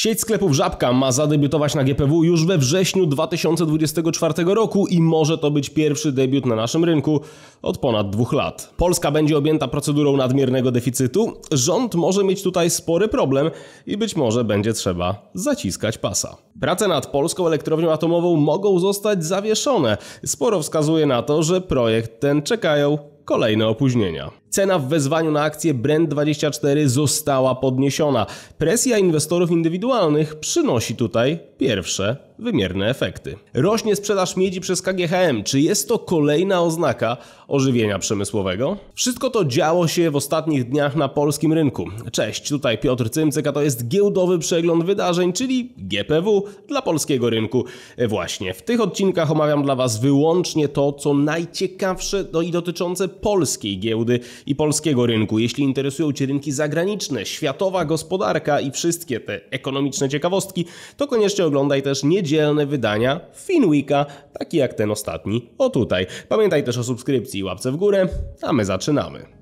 Sieć sklepów Żabka ma zadebiutować na GPW już we wrześniu 2024 roku i może to być pierwszy debiut na naszym rynku od ponad dwóch lat. Polska będzie objęta procedurą nadmiernego deficytu, rząd może mieć tutaj spory problem i być może będzie trzeba zaciskać pasa. Prace nad polską elektrownią atomową mogą zostać zawieszone. Sporo wskazuje na to, że projekt ten czekają kolejne opóźnienia. Cena w wezwaniu na akcję Brent24 została podniesiona. Presja inwestorów indywidualnych przynosi tutaj pierwsze wymierne efekty. Rośnie sprzedaż miedzi przez KGHM. Czy jest to kolejna oznaka ożywienia przemysłowego? Wszystko to działo się w ostatnich dniach na polskim rynku. Cześć, tutaj Piotr Cymcyk, a to jest giełdowy przegląd wydarzeń, czyli GPW dla polskiego rynku. Właśnie w tych odcinkach omawiam dla Was wyłącznie to, co najciekawsze no i dotyczące polskiej giełdy i polskiego rynku. Jeśli interesują Cię rynki zagraniczne, światowa gospodarka i wszystkie te ekonomiczne ciekawostki, to koniecznie oglądaj też niedzielne wydania Finweeka, takie jak ten ostatni o tutaj. Pamiętaj też o subskrypcji i łapce w górę, a my zaczynamy.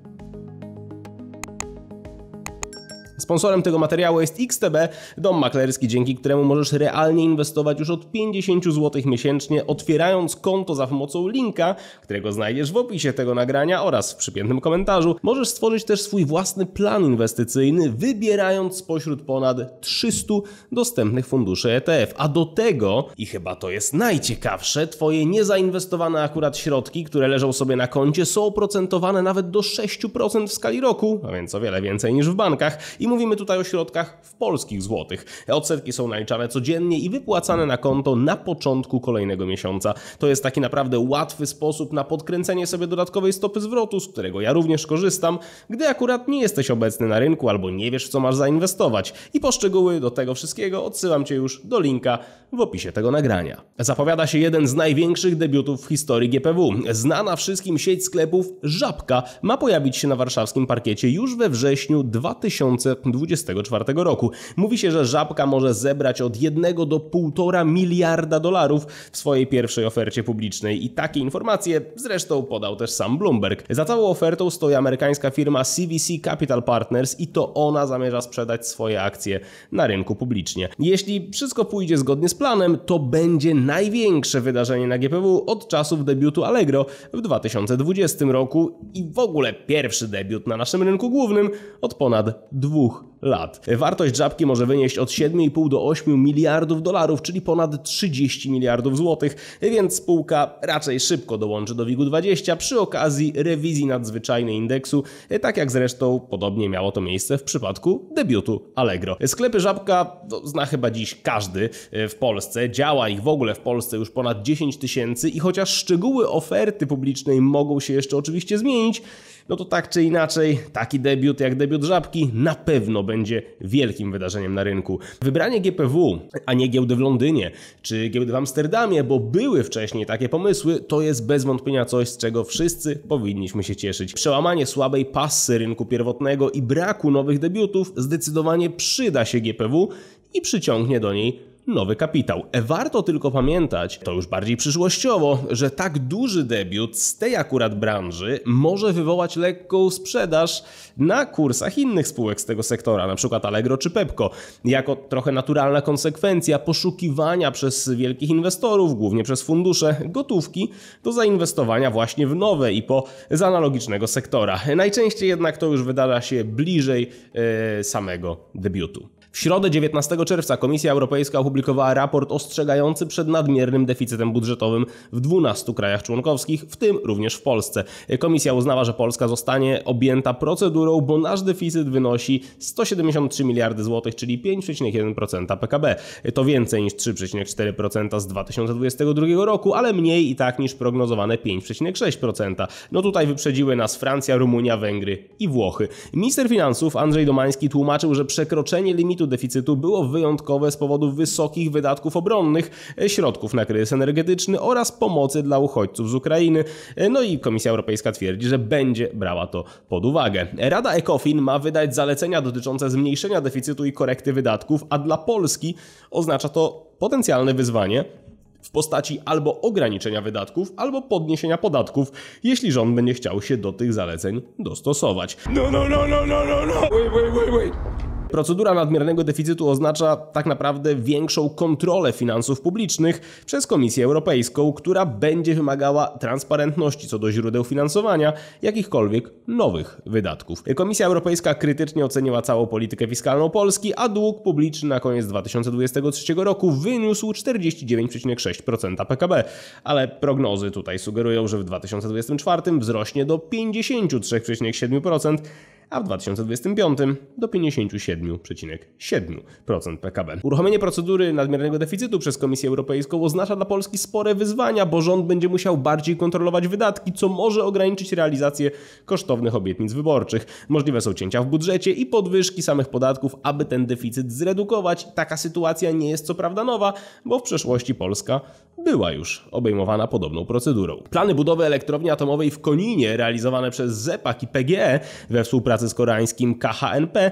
Sponsorem tego materiału jest XTB, dom maklerski, dzięki któremu możesz realnie inwestować już od 50 zł miesięcznie, otwierając konto za pomocą linka, którego znajdziesz w opisie tego nagrania oraz w przypiętym komentarzu. Możesz stworzyć też swój własny plan inwestycyjny, wybierając spośród ponad 300 dostępnych funduszy ETF. A do tego, i chyba to jest najciekawsze, Twoje niezainwestowane akurat środki, które leżą sobie na koncie, są oprocentowane nawet do 6% w skali roku, a więc o wiele więcej niż w bankach. I mówię Mówimy tutaj o środkach w polskich złotych. Odsetki są naliczane codziennie i wypłacane na konto na początku kolejnego miesiąca. To jest taki naprawdę łatwy sposób na podkręcenie sobie dodatkowej stopy zwrotu, z którego ja również korzystam, gdy akurat nie jesteś obecny na rynku albo nie wiesz, w co masz zainwestować. I poszczegóły do tego wszystkiego odsyłam Cię już do linka w opisie tego nagrania. Zapowiada się jeden z największych debiutów w historii GPW. Znana wszystkim sieć sklepów Żabka ma pojawić się na warszawskim parkiecie już we wrześniu 2000 2024 roku. Mówi się, że Żabka może zebrać od 1 do 1,5 miliarda dolarów w swojej pierwszej ofercie publicznej i takie informacje zresztą podał też sam Bloomberg. Za całą ofertą stoi amerykańska firma CVC Capital Partners i to ona zamierza sprzedać swoje akcje na rynku publicznie. Jeśli wszystko pójdzie zgodnie z planem, to będzie największe wydarzenie na GPW od czasów debiutu Allegro w 2020 roku i w ogóle pierwszy debiut na naszym rynku głównym od ponad dwóch dwóch lat. Wartość żabki może wynieść od 7,5 do 8 miliardów dolarów, czyli ponad 30 miliardów złotych, więc spółka raczej szybko dołączy do WIG-20 przy okazji rewizji nadzwyczajnej indeksu, tak jak zresztą podobnie miało to miejsce w przypadku debiutu Allegro. Sklepy żabka no, zna chyba dziś każdy e, w Polsce, działa ich w ogóle w Polsce już ponad 10 tysięcy i chociaż szczegóły oferty publicznej mogą się jeszcze oczywiście zmienić, no to tak czy inaczej, taki debiut jak debiut Żabki na pewno będzie wielkim wydarzeniem na rynku. Wybranie GPW, a nie giełdy w Londynie czy giełdy w Amsterdamie, bo były wcześniej takie pomysły, to jest bez wątpienia coś, z czego wszyscy powinniśmy się cieszyć. Przełamanie słabej pasy rynku pierwotnego i braku nowych debiutów zdecydowanie przyda się GPW i przyciągnie do niej nowy kapitał. E, warto tylko pamiętać, to już bardziej przyszłościowo, że tak duży debiut z tej akurat branży może wywołać lekką sprzedaż na kursach innych spółek z tego sektora, np. Allegro czy Pepco, jako trochę naturalna konsekwencja poszukiwania przez wielkich inwestorów, głównie przez fundusze, gotówki do zainwestowania właśnie w nowe i po z analogicznego sektora. E, najczęściej jednak to już wydarza się bliżej yy, samego debiutu. W środę 19 czerwca Komisja Europejska opublikowała raport ostrzegający przed nadmiernym deficytem budżetowym w 12 krajach członkowskich, w tym również w Polsce. Komisja uznała, że Polska zostanie objęta procedurą, bo nasz deficyt wynosi 173 miliardy złotych, czyli 5,1% PKB. To więcej niż 3,4% z 2022 roku, ale mniej i tak niż prognozowane 5,6%. No tutaj wyprzedziły nas Francja, Rumunia, Węgry i Włochy. Minister finansów Andrzej Domański tłumaczył, że przekroczenie limitu deficytu było wyjątkowe z powodu wysokich wydatków obronnych, e, środków na kryzys energetyczny oraz pomocy dla uchodźców z Ukrainy. E, no i Komisja Europejska twierdzi, że będzie brała to pod uwagę. Rada ECOFIN ma wydać zalecenia dotyczące zmniejszenia deficytu i korekty wydatków, a dla Polski oznacza to potencjalne wyzwanie w postaci albo ograniczenia wydatków, albo podniesienia podatków, jeśli rząd będzie chciał się do tych zaleceń dostosować. No, no, no, no, no, no, no! Wait, wait, wait, wait! Procedura nadmiernego deficytu oznacza tak naprawdę większą kontrolę finansów publicznych przez Komisję Europejską, która będzie wymagała transparentności co do źródeł finansowania jakichkolwiek nowych wydatków. Komisja Europejska krytycznie oceniła całą politykę fiskalną Polski, a dług publiczny na koniec 2023 roku wyniósł 49,6% PKB, ale prognozy tutaj sugerują, że w 2024 wzrośnie do 53,7% a w 2025 do 57,7% PKB. Uruchomienie procedury nadmiernego deficytu przez Komisję Europejską oznacza dla Polski spore wyzwania, bo rząd będzie musiał bardziej kontrolować wydatki, co może ograniczyć realizację kosztownych obietnic wyborczych. Możliwe są cięcia w budżecie i podwyżki samych podatków, aby ten deficyt zredukować. Taka sytuacja nie jest co prawda nowa, bo w przeszłości Polska była już obejmowana podobną procedurą. Plany budowy elektrowni atomowej w Koninie realizowane przez ZEPAK i PGE we współpracy współpracy z koreańskim KHNP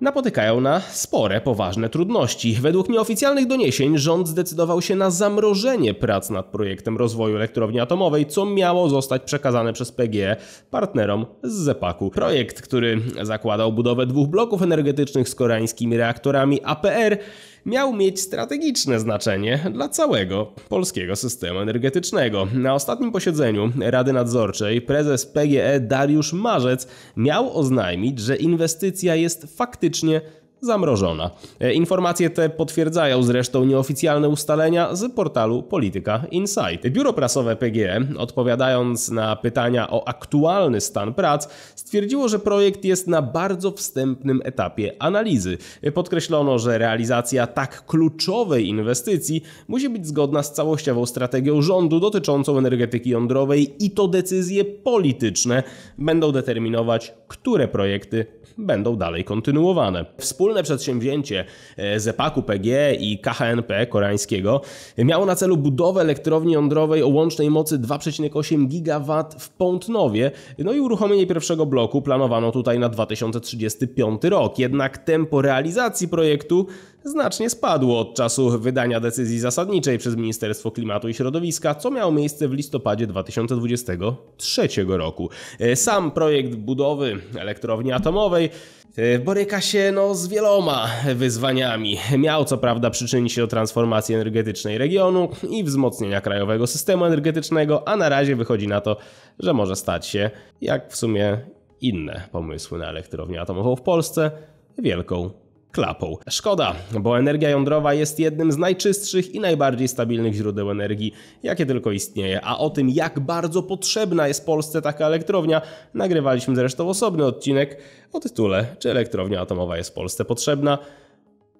napotykają na spore, poważne trudności. Według nieoficjalnych doniesień rząd zdecydował się na zamrożenie prac nad projektem rozwoju elektrowni atomowej, co miało zostać przekazane przez PGE partnerom z Zepaku. Projekt, który zakładał budowę dwóch bloków energetycznych z koreańskimi reaktorami APR, miał mieć strategiczne znaczenie dla całego polskiego systemu energetycznego. Na ostatnim posiedzeniu Rady Nadzorczej prezes PGE Dariusz Marzec miał oznajmić, że inwestycja jest faktycznie zamrożona. E, informacje te potwierdzają zresztą nieoficjalne ustalenia z portalu Polityka Insight. Biuro prasowe PGE, odpowiadając na pytania o aktualny stan prac, stwierdziło, że projekt jest na bardzo wstępnym etapie analizy. E, podkreślono, że realizacja tak kluczowej inwestycji musi być zgodna z całościową strategią rządu dotyczącą energetyki jądrowej i to decyzje polityczne będą determinować, które projekty będą dalej kontynuowane. Wspólne wspólne przedsięwzięcie e, ZEPAKu PG i KHNP koreańskiego miało na celu budowę elektrowni jądrowej o łącznej mocy 2,8 GW w Pątnowie, no i uruchomienie pierwszego bloku planowano tutaj na 2035 rok. Jednak tempo realizacji projektu znacznie spadło od czasu wydania decyzji zasadniczej przez Ministerstwo Klimatu i Środowiska, co miało miejsce w listopadzie 2023 roku. E, sam projekt budowy elektrowni atomowej e, boryka się no, z wieloma wyzwaniami. Miał co prawda przyczynić się do transformacji energetycznej regionu i wzmocnienia krajowego systemu energetycznego, a na razie wychodzi na to, że może stać się, jak w sumie inne pomysły na elektrownię atomową w Polsce, wielką klapą. Szkoda, bo energia jądrowa jest jednym z najczystszych i najbardziej stabilnych źródeł energii, jakie tylko istnieje, a o tym jak bardzo potrzebna jest Polsce taka elektrownia, nagrywaliśmy zresztą osobny odcinek o tytule Czy elektrownia atomowa jest Polsce potrzebna?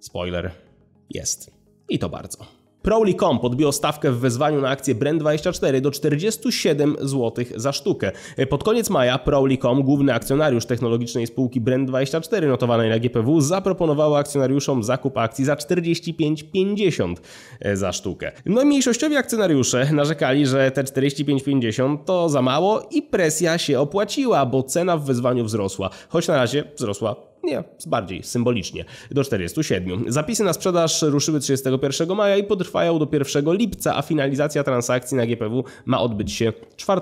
Spoiler, jest. I to bardzo. Prowly.com podbiło stawkę w wezwaniu na akcję Brand24 do 47 zł za sztukę. Pod koniec maja Prowly.com, główny akcjonariusz technologicznej spółki Brand24 notowanej na GPW, zaproponowało akcjonariuszom zakup akcji za 45,50 e, za sztukę. No i mniejszościowi akcjonariusze narzekali, że te 45,50 to za mało i presja się opłaciła, bo cena w wezwaniu wzrosła, choć na razie wzrosła nie, bardziej symbolicznie, do 47. Zapisy na sprzedaż ruszyły 31 maja i potrwają do 1 lipca, a finalizacja transakcji na GPW ma odbyć się 4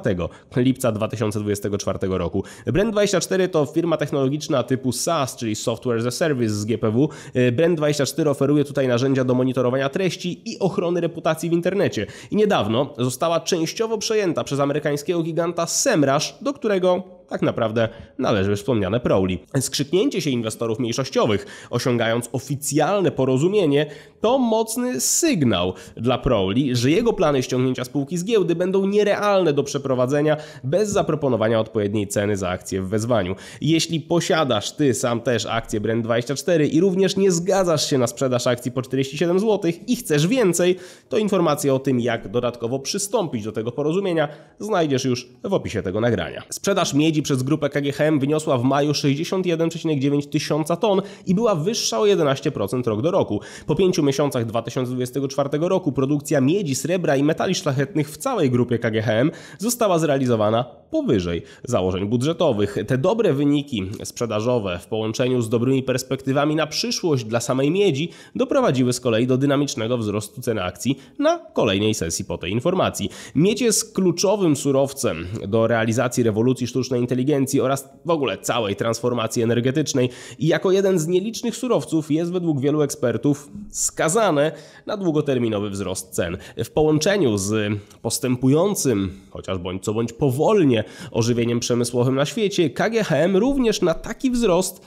lipca 2024 roku. Brand24 to firma technologiczna typu SaaS, czyli Software as a Service z GPW. Brand24 oferuje tutaj narzędzia do monitorowania treści i ochrony reputacji w internecie. I niedawno została częściowo przejęta przez amerykańskiego giganta Semrush, do którego tak naprawdę należy wspomniane Prowli. Skrzyknięcie się inwestorów mniejszościowych, osiągając oficjalne porozumienie, to mocny sygnał dla Prowli, że jego plany ściągnięcia spółki z giełdy będą nierealne do przeprowadzenia bez zaproponowania odpowiedniej ceny za akcję w wezwaniu. Jeśli posiadasz ty sam też akcję Brand24 i również nie zgadzasz się na sprzedaż akcji po 47 zł i chcesz więcej, to informacje o tym, jak dodatkowo przystąpić do tego porozumienia, znajdziesz już w opisie tego nagrania. Sprzedaż miedzi przez grupę KGHM wyniosła w maju 61,9 tysiąca ton i była wyższa o 11% rok do roku. Po pięciu miesiącach 2024 roku produkcja miedzi, srebra i metali szlachetnych w całej grupie KGHM została zrealizowana powyżej założeń budżetowych. Te dobre wyniki sprzedażowe w połączeniu z dobrymi perspektywami na przyszłość dla samej miedzi doprowadziły z kolei do dynamicznego wzrostu cen akcji na kolejnej sesji po tej informacji. Miedź jest kluczowym surowcem do realizacji rewolucji sztucznej inteligencji oraz w ogóle całej transformacji energetycznej i jako jeden z nielicznych surowców jest według wielu ekspertów skazane na długoterminowy wzrost cen. W połączeniu z postępującym, chociaż bądź co bądź powolnie, ożywieniem przemysłowym na świecie, KGHM również na taki wzrost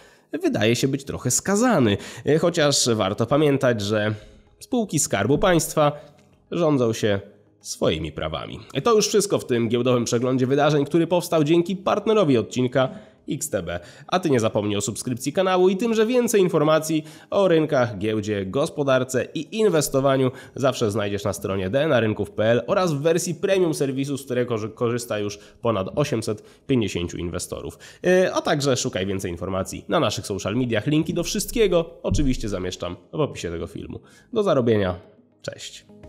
wydaje się być trochę skazany. Chociaż warto pamiętać, że spółki Skarbu Państwa rządzą się swoimi prawami. To już wszystko w tym giełdowym przeglądzie wydarzeń, który powstał dzięki partnerowi odcinka XTB. A ty nie zapomnij o subskrypcji kanału i tym, że więcej informacji o rynkach, giełdzie, gospodarce i inwestowaniu zawsze znajdziesz na stronie dnarynków.pl oraz w wersji premium serwisu, z którego korzysta już ponad 850 inwestorów. E, a także szukaj więcej informacji na naszych social mediach. Linki do wszystkiego oczywiście zamieszczam w opisie tego filmu. Do zarobienia. Cześć.